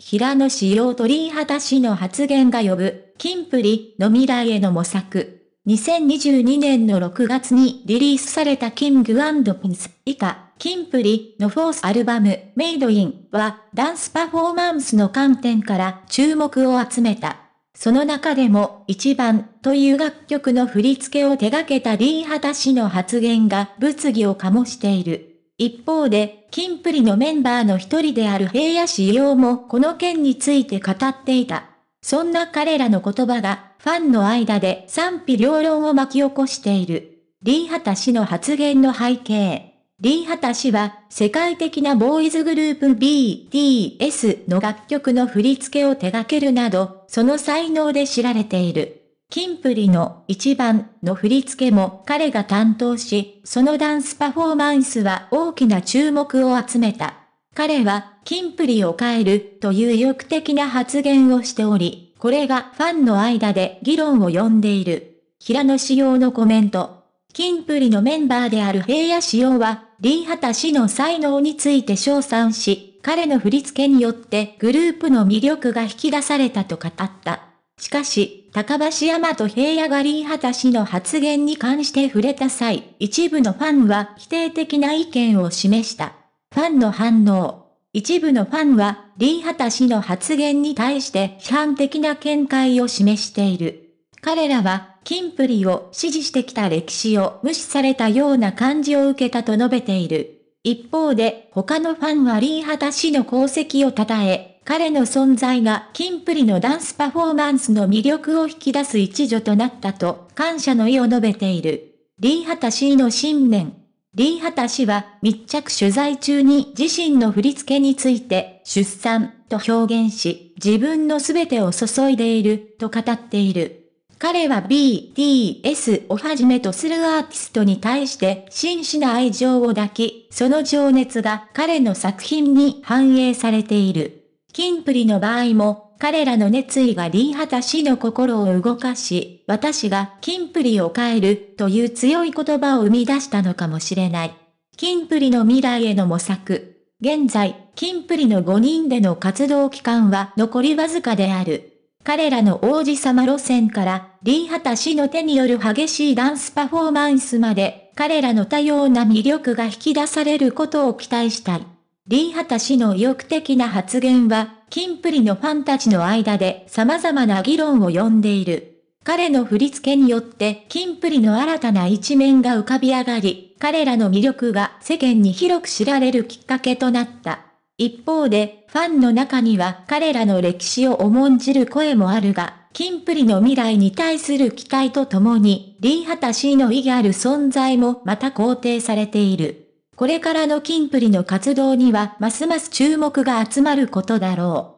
平野紫耀鳥畑氏の発言が呼ぶ、金プリの未来への模索。2022年の6月にリリースされたキングピンス以下、キンプリのフォースアルバム、メイドインは、ダンスパフォーマンスの観点から注目を集めた。その中でも、一番という楽曲の振り付けを手掛けたリーハタ氏の発言が物議を醸している。一方で、金プリのメンバーの一人である平野志陽もこの件について語っていた。そんな彼らの言葉が、ファンの間で賛否両論を巻き起こしている。リー・ハタ氏の発言の背景。リー・ハタ氏は、世界的なボーイズグループ BTS の楽曲の振り付けを手掛けるなど、その才能で知られている。キンプリの一番の振り付けも彼が担当し、そのダンスパフォーマンスは大きな注目を集めた。彼は、キンプリを変えるという意欲的な発言をしており、これがファンの間で議論を呼んでいる。平野紫耀のコメント。キンプリのメンバーである平野紫耀は、リーハタ氏の才能について称賛し、彼の振り付けによってグループの魅力が引き出されたと語った。しかし、高橋山と平野がリータ氏の発言に関して触れた際、一部のファンは否定的な意見を示した。ファンの反応。一部のファンは、リータ氏の発言に対して批判的な見解を示している。彼らは、キンプリを支持してきた歴史を無視されたような感じを受けたと述べている。一方で、他のファンはリータ氏の功績を称え、彼の存在がキンプリのダンスパフォーマンスの魅力を引き出す一助となったと感謝の意を述べている。リー・ハタ氏の信念。リー・ハタ氏は密着取材中に自身の振り付けについて出産と表現し自分の全てを注いでいると語っている。彼は BTS をはじめとするアーティストに対して真摯な愛情を抱き、その情熱が彼の作品に反映されている。キンプリの場合も、彼らの熱意がリー・ハタ氏の心を動かし、私がキンプリを変えるという強い言葉を生み出したのかもしれない。キンプリの未来への模索。現在、キンプリの5人での活動期間は残りわずかである。彼らの王子様路線から、リー・ハタ氏の手による激しいダンスパフォーマンスまで、彼らの多様な魅力が引き出されることを期待したい。リー・ハタ氏の意欲的な発言は、キンプリのファンたちの間で様々な議論を呼んでいる。彼の振り付けによってキンプリの新たな一面が浮かび上がり、彼らの魅力が世間に広く知られるきっかけとなった。一方で、ファンの中には彼らの歴史を重んじる声もあるが、キンプリの未来に対する期待とともに、リー・ハタ氏の意義ある存在もまた肯定されている。これからのキンプリの活動にはますます注目が集まることだろう。